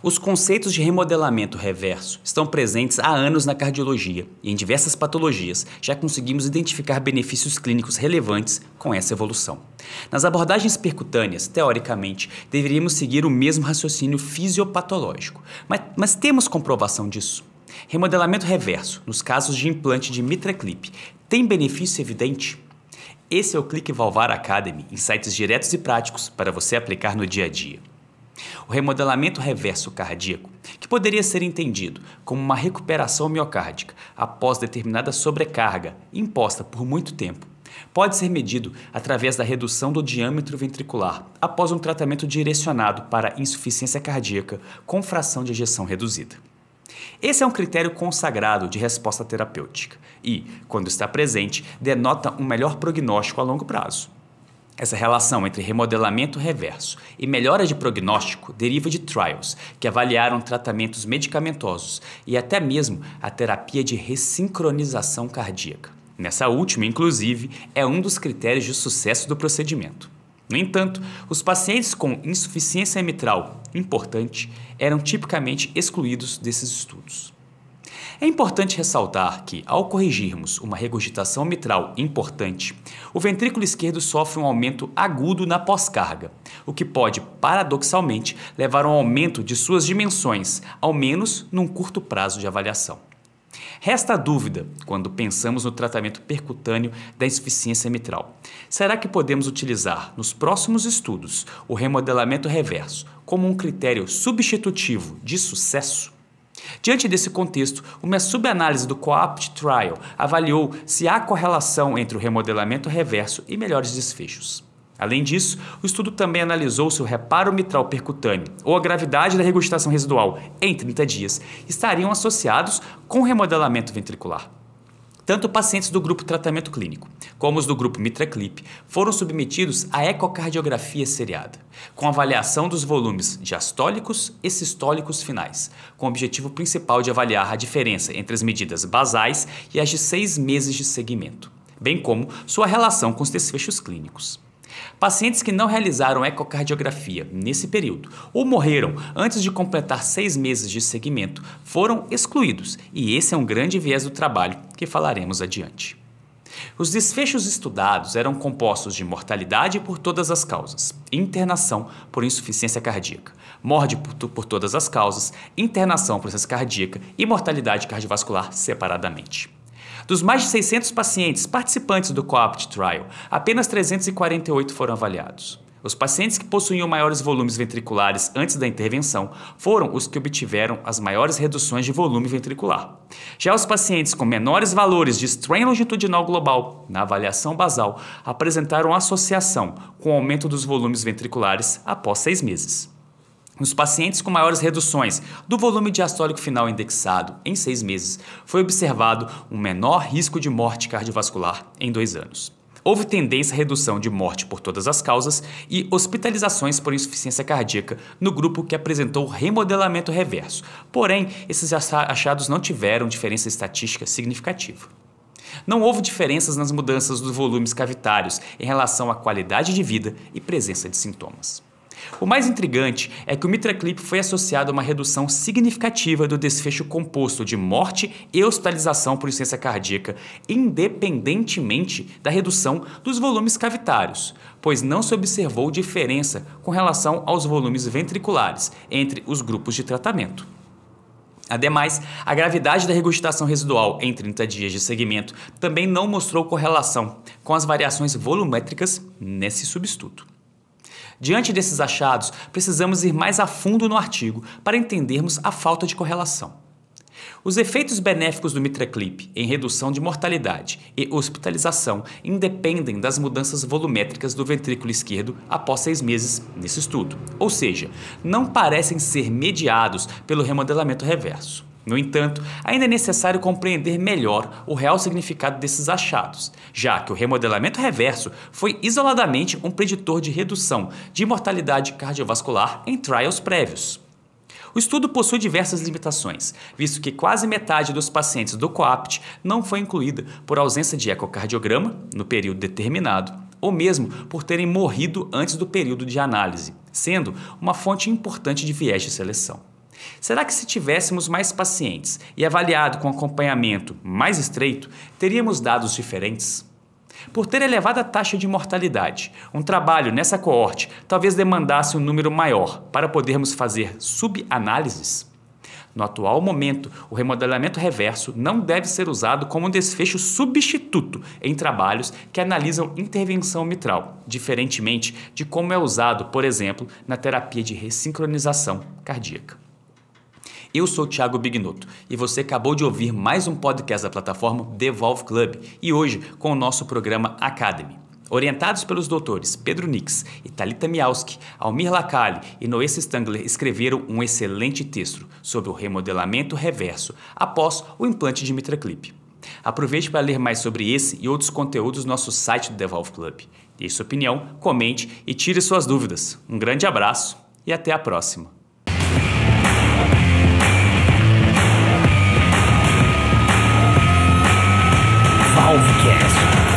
Os conceitos de remodelamento reverso estão presentes há anos na cardiologia e em diversas patologias já conseguimos identificar benefícios clínicos relevantes com essa evolução. Nas abordagens percutâneas, teoricamente, deveríamos seguir o mesmo raciocínio fisiopatológico, mas, mas temos comprovação disso. Remodelamento reverso, nos casos de implante de mitraclip, tem benefício evidente? Esse é o Clique Valvar Academy, insights diretos e práticos para você aplicar no dia a dia. O remodelamento reverso cardíaco, que poderia ser entendido como uma recuperação miocárdica após determinada sobrecarga imposta por muito tempo, pode ser medido através da redução do diâmetro ventricular após um tratamento direcionado para insuficiência cardíaca com fração de ejeção reduzida. Esse é um critério consagrado de resposta terapêutica e, quando está presente, denota um melhor prognóstico a longo prazo. Essa relação entre remodelamento reverso e melhora de prognóstico deriva de trials, que avaliaram tratamentos medicamentosos e até mesmo a terapia de ressincronização cardíaca. Nessa última, inclusive, é um dos critérios de sucesso do procedimento. No entanto, os pacientes com insuficiência mitral importante eram tipicamente excluídos desses estudos. É importante ressaltar que, ao corrigirmos uma regurgitação mitral importante, o ventrículo esquerdo sofre um aumento agudo na pós-carga, o que pode, paradoxalmente, levar a um aumento de suas dimensões, ao menos num curto prazo de avaliação. Resta a dúvida quando pensamos no tratamento percutâneo da insuficiência mitral. Será que podemos utilizar nos próximos estudos o remodelamento reverso como um critério substitutivo de sucesso? Diante desse contexto, uma subanálise do COAPT Trial avaliou se há correlação entre o remodelamento reverso e melhores desfechos. Além disso, o estudo também analisou se o reparo mitral percutâneo ou a gravidade da regurgitação residual em 30 dias estariam associados com remodelamento ventricular. Tanto pacientes do grupo tratamento clínico como os do grupo MitraClip foram submetidos a ecocardiografia seriada, com avaliação dos volumes diastólicos e sistólicos finais, com o objetivo principal de avaliar a diferença entre as medidas basais e as de seis meses de seguimento, bem como sua relação com os desfechos clínicos. Pacientes que não realizaram ecocardiografia nesse período ou morreram antes de completar seis meses de seguimento foram excluídos, e esse é um grande viés do trabalho que falaremos adiante. Os desfechos estudados eram compostos de mortalidade por todas as causas, internação por insuficiência cardíaca, morte por, por todas as causas, internação por insuficiência cardíaca e mortalidade cardiovascular separadamente. Dos mais de 600 pacientes participantes do COAPT Trial, apenas 348 foram avaliados. Os pacientes que possuíam maiores volumes ventriculares antes da intervenção foram os que obtiveram as maiores reduções de volume ventricular. Já os pacientes com menores valores de strain longitudinal global na avaliação basal apresentaram associação com o aumento dos volumes ventriculares após seis meses. Nos pacientes com maiores reduções do volume diastólico final indexado em seis meses, foi observado um menor risco de morte cardiovascular em dois anos. Houve tendência à redução de morte por todas as causas e hospitalizações por insuficiência cardíaca no grupo que apresentou remodelamento reverso. Porém, esses achados não tiveram diferença estatística significativa. Não houve diferenças nas mudanças dos volumes cavitários em relação à qualidade de vida e presença de sintomas. O mais intrigante é que o mitraclip foi associado a uma redução significativa do desfecho composto de morte e hospitalização por insuficiência cardíaca, independentemente da redução dos volumes cavitários, pois não se observou diferença com relação aos volumes ventriculares entre os grupos de tratamento. Ademais, a gravidade da regurgitação residual em 30 dias de seguimento também não mostrou correlação com as variações volumétricas nesse substituto. Diante desses achados, precisamos ir mais a fundo no artigo para entendermos a falta de correlação. Os efeitos benéficos do mitraclip em redução de mortalidade e hospitalização independem das mudanças volumétricas do ventrículo esquerdo após seis meses nesse estudo, ou seja, não parecem ser mediados pelo remodelamento reverso. No entanto, ainda é necessário compreender melhor o real significado desses achados, já que o remodelamento reverso foi isoladamente um preditor de redução de mortalidade cardiovascular em trials prévios. O estudo possui diversas limitações, visto que quase metade dos pacientes do COAPT não foi incluída por ausência de ecocardiograma no período determinado, ou mesmo por terem morrido antes do período de análise, sendo uma fonte importante de viés de seleção. Será que se tivéssemos mais pacientes e avaliado com acompanhamento mais estreito, teríamos dados diferentes? Por ter elevada taxa de mortalidade, um trabalho nessa coorte talvez demandasse um número maior para podermos fazer subanálises? No atual momento, o remodelamento reverso não deve ser usado como um desfecho substituto em trabalhos que analisam intervenção mitral, diferentemente de como é usado, por exemplo, na terapia de ressincronização cardíaca. Eu sou o Thiago Bignoto e você acabou de ouvir mais um podcast da plataforma Devolve Club e hoje com o nosso programa Academy. Orientados pelos doutores Pedro Nix e Talita Mialski, Almir Lacalle e Noé Stangler escreveram um excelente texto sobre o remodelamento reverso após o implante de MitraClip. Aproveite para ler mais sobre esse e outros conteúdos no nosso site do Devolve Club. Deixe sua opinião, comente e tire suas dúvidas. Um grande abraço e até a próxima! Alvecast.